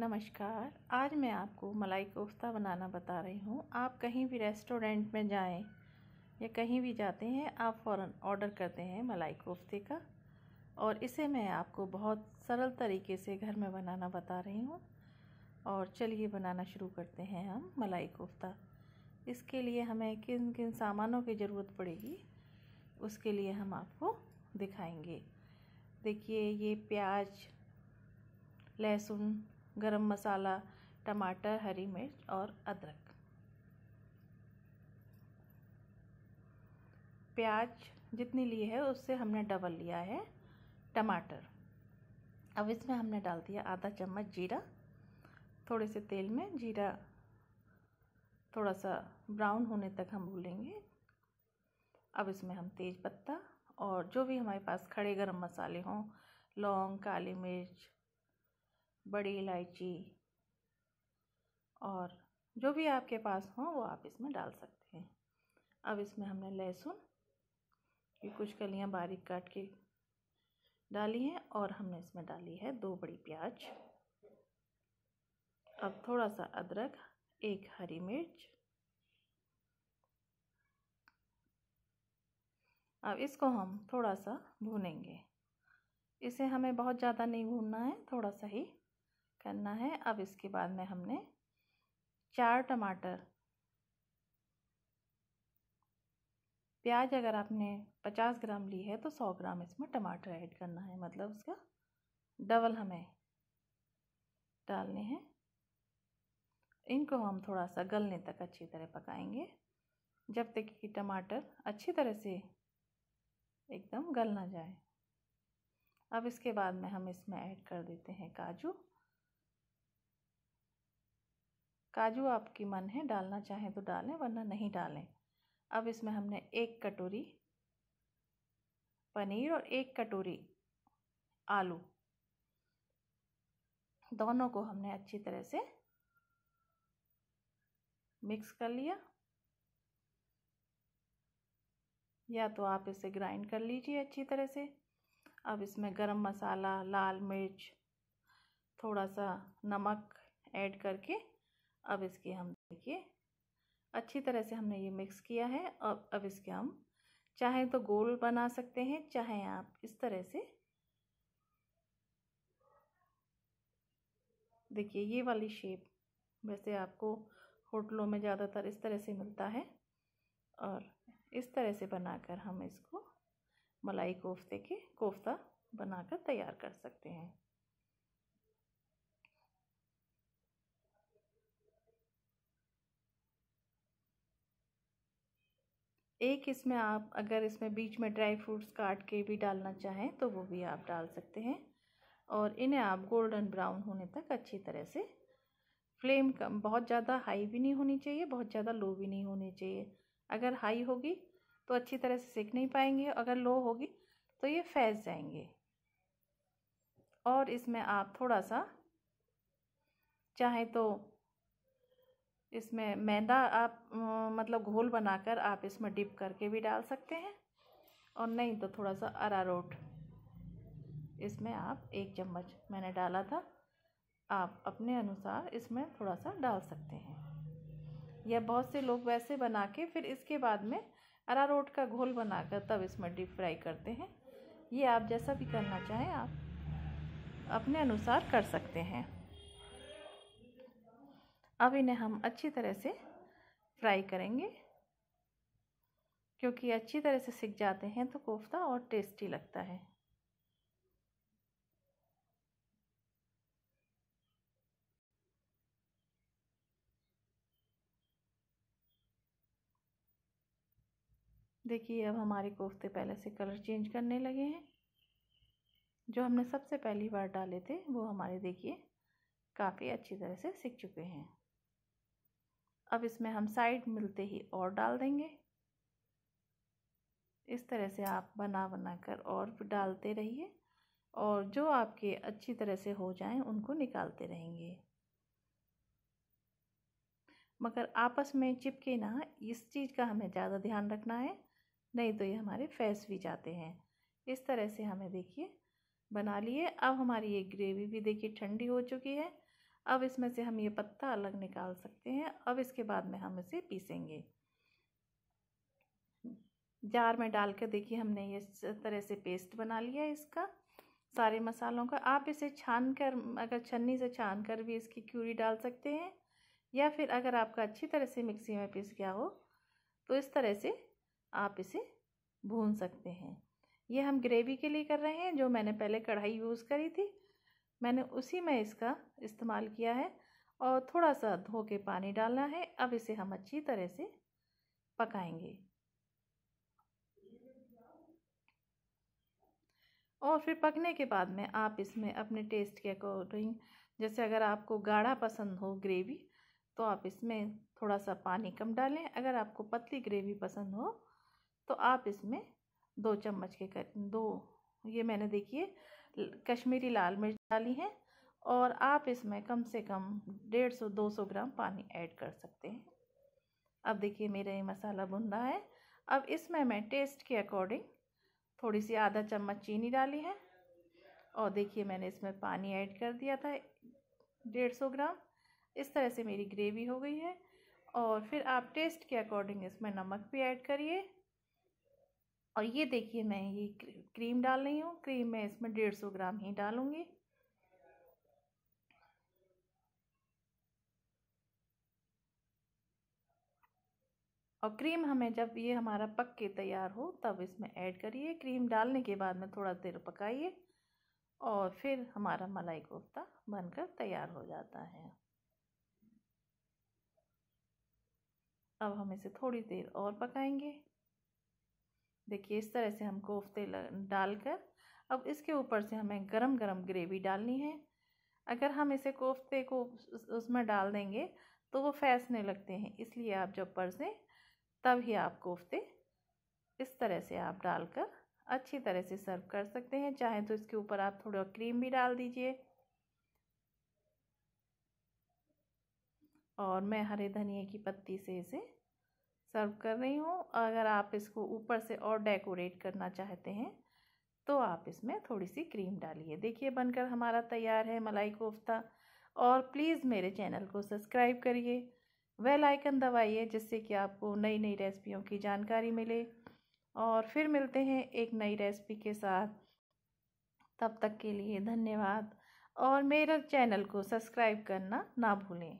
नमस्कार आज मैं आपको मलाई कोफ्ता बनाना बता रही हूँ आप कहीं भी रेस्टोरेंट में जाएं या कहीं भी जाते हैं आप फौरन ऑर्डर करते हैं मलाई कोफ्ते का और इसे मैं आपको बहुत सरल तरीके से घर में बनाना बता रही हूँ और चलिए बनाना शुरू करते हैं हम मलाई कोफ्ता इसके लिए हमें किन किन सामानों की ज़रूरत पड़ेगी उसके लिए हम आपको दिखाएंगे देखिए ये प्याज लहसुन गरम मसाला टमाटर हरी मिर्च और अदरक प्याज जितनी ली है उससे हमने डबल लिया है टमाटर अब इसमें हमने डाल दिया आधा चम्मच जीरा थोड़े से तेल में जीरा थोड़ा सा ब्राउन होने तक हम भूलेंगे अब इसमें हम तेज़ पत्ता और जो भी हमारे पास खड़े गरम मसाले हों लौंग काली मिर्च बड़ी इलायची और जो भी आपके पास हो वो आप इसमें डाल सकते हैं अब इसमें हमने लहसुन की कुछ कलियां बारीक काट के डाली हैं और हमने इसमें डाली है दो बड़ी प्याज अब थोड़ा सा अदरक एक हरी मिर्च अब इसको हम थोड़ा सा भूनेंगे इसे हमें बहुत ज़्यादा नहीं भूनना है थोड़ा सा ही करना है अब इसके बाद में हमने चार टमाटर प्याज अगर आपने पचास ग्राम ली है तो सौ ग्राम इसमें टमाटर ऐड करना है मतलब उसका डबल हमें डालने हैं इनको हम थोड़ा सा गलने तक अच्छी तरह पकाएंगे जब तक कि टमाटर अच्छी तरह से एकदम गल ना जाए अब इसके बाद में हम इसमें ऐड कर देते हैं काजू काजू आपकी मन है डालना चाहें तो डालें वरना नहीं डालें अब इसमें हमने एक कटोरी पनीर और एक कटोरी आलू दोनों को हमने अच्छी तरह से मिक्स कर लिया या तो आप इसे ग्राइंड कर लीजिए अच्छी तरह से अब इसमें गरम मसाला लाल मिर्च थोड़ा सा नमक ऐड करके अब इसके हम देखिए अच्छी तरह से हमने ये मिक्स किया है अब अब इसके हम चाहे तो गोल बना सकते हैं चाहे आप इस तरह से देखिए ये वाली शेप वैसे आपको होटलों में ज़्यादातर इस तरह से मिलता है और इस तरह से बनाकर हम इसको मलाई कोफ्ते के कोफ्ता बनाकर तैयार कर सकते हैं एक इसमें आप अगर इसमें बीच में ड्राई फ्रूट्स काट के भी डालना चाहें तो वो भी आप डाल सकते हैं और इन्हें आप गोल्डन ब्राउन होने तक अच्छी तरह से फ्लेम कम बहुत ज़्यादा हाई भी नहीं होनी चाहिए बहुत ज़्यादा लो भी नहीं होनी चाहिए अगर हाई होगी तो अच्छी तरह से सीख नहीं पाएंगे अगर लो होगी तो ये फैस जाएंगे और इसमें आप थोड़ा सा चाहे तो इसमें मैदा आप मतलब घोल बनाकर आप इसमें डिप करके भी डाल सकते हैं और नहीं तो थोड़ा सा अरारोट इसमें आप एक चम्मच मैंने डाला था आप अपने अनुसार इसमें थोड़ा सा डाल सकते हैं या बहुत से लोग वैसे बना के फिर इसके बाद में अरारोट का घोल बनाकर तब इसमें डीप फ्राई करते हैं ये आप जैसा भी करना चाहें आप अपने अनुसार कर सकते हैं अब इन्हें हम अच्छी तरह से फ्राई करेंगे क्योंकि अच्छी तरह से सिक जाते हैं तो कोफ्ता और टेस्टी लगता है देखिए अब हमारे कोफ्ते पहले से कलर चेंज करने लगे हैं जो हमने सबसे पहली बार डाले थे वो हमारे देखिए काफ़ी अच्छी तरह से सीख चुके हैं अब इसमें हम साइड मिलते ही और डाल देंगे इस तरह से आप बना बना कर और भी डालते रहिए और जो आपके अच्छी तरह से हो जाएं उनको निकालते रहेंगे मगर आपस में चिपके ना इस चीज़ का हमें ज़्यादा ध्यान रखना है नहीं तो ये हमारे फैस भी जाते हैं इस तरह से हमें देखिए बना लिए अब हमारी ये ग्रेवी भी देखिए ठंडी हो चुकी है अब इसमें से हम ये पत्ता अलग निकाल सकते हैं अब इसके बाद में हम इसे पीसेंगे जार में डाल कर देखिए हमने ये इस तरह से पेस्ट बना लिया है इसका सारे मसालों का आप इसे छान कर अगर छन्नी से छान कर भी इसकी क्यूरी डाल सकते हैं या फिर अगर आपका अच्छी तरह से मिक्सी में पीस गया हो तो इस तरह से आप इसे भून सकते हैं ये हम ग्रेवी के लिए कर रहे हैं जो मैंने पहले कढ़ाई यूज़ करी थी मैंने उसी में इसका इस्तेमाल किया है और थोड़ा सा धो के पानी डालना है अब इसे हम अच्छी तरह से पकाएंगे और फिर पकने के बाद में आप इसमें अपने टेस्ट के अकॉर्डिंग जैसे अगर आपको गाढ़ा पसंद हो ग्रेवी तो आप इसमें थोड़ा सा पानी कम डालें अगर आपको पतली ग्रेवी पसंद हो तो आप इसमें दो चम्मच के कर दो ये मैंने देखिए कश्मीरी लाल मिर्च डाली है और आप इसमें कम से कम डेढ़ सौ दो सौ ग्राम पानी ऐड कर सकते हैं अब देखिए मेरा ये मसाला बुंदा है अब इसमें मैं टेस्ट के अकॉर्डिंग थोड़ी सी आधा चम्मच चीनी डाली है और देखिए मैंने इसमें पानी ऐड कर दिया था डेढ़ सौ ग्राम इस तरह से मेरी ग्रेवी हो गई है और फिर आप टेस्ट के अकॉर्डिंग इसमें नमक भी ऐड करिए और ये देखिए मैं ये क्रीम डाल रही हूँ क्रीम मैं इसमें डेढ़ सौ ग्राम ही डालूँगी और क्रीम हमें जब ये हमारा पक के तैयार हो तब इसमें ऐड करिए क्रीम डालने के बाद में थोड़ा देर पकाइए और फिर हमारा मलाई कोफ्ता बनकर तैयार हो जाता है अब हम इसे थोड़ी देर और पकाएंगे देखिए इस तरह से हम कोफ्ते डालकर अब इसके ऊपर से हमें गरम गरम ग्रेवी डालनी है अगर हम इसे कोफ्ते को उसमें डाल देंगे तो वो फैसने लगते हैं इसलिए आप जब परसें तब ही आप कोफ्ते इस तरह से आप डालकर अच्छी तरह से सर्व कर सकते हैं चाहे तो इसके ऊपर आप थोड़ा क्रीम भी डाल दीजिए और मैं हरे धनिए की पत्ती से इसे सर्व कर रही हूँ अगर आप इसको ऊपर से और डेकोरेट करना चाहते हैं तो आप इसमें थोड़ी सी क्रीम डालिए देखिए बनकर हमारा तैयार है मलाई कोफ्ता और प्लीज़ मेरे चैनल को सब्सक्राइब करिए वेल आइकन दबाइए जिससे कि आपको नई नई रेसिपियों की जानकारी मिले और फिर मिलते हैं एक नई रेसिपी के साथ तब तक के लिए धन्यवाद और मेरे चैनल को सब्सक्राइब करना ना भूलें